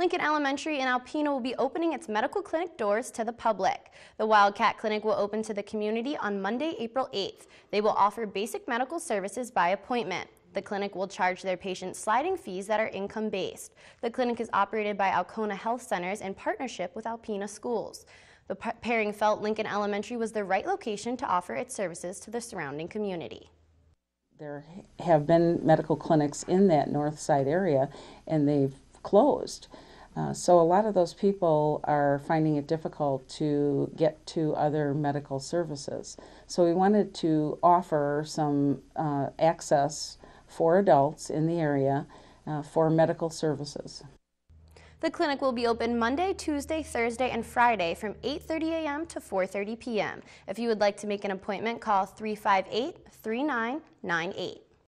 Lincoln Elementary in Alpena will be opening its medical clinic doors to the public. The Wildcat Clinic will open to the community on Monday, April 8th. They will offer basic medical services by appointment. The clinic will charge their patients sliding fees that are income based. The clinic is operated by Alcona Health Centers in partnership with Alpena Schools. The pairing felt Lincoln Elementary was the right location to offer its services to the surrounding community. There have been medical clinics in that north side area and they've closed. Uh, so a lot of those people are finding it difficult to get to other medical services. So we wanted to offer some uh, access for adults in the area uh, for medical services. The clinic will be open Monday, Tuesday, Thursday, and Friday from 8.30 a.m. to 4.30 p.m. If you would like to make an appointment, call 358-3998.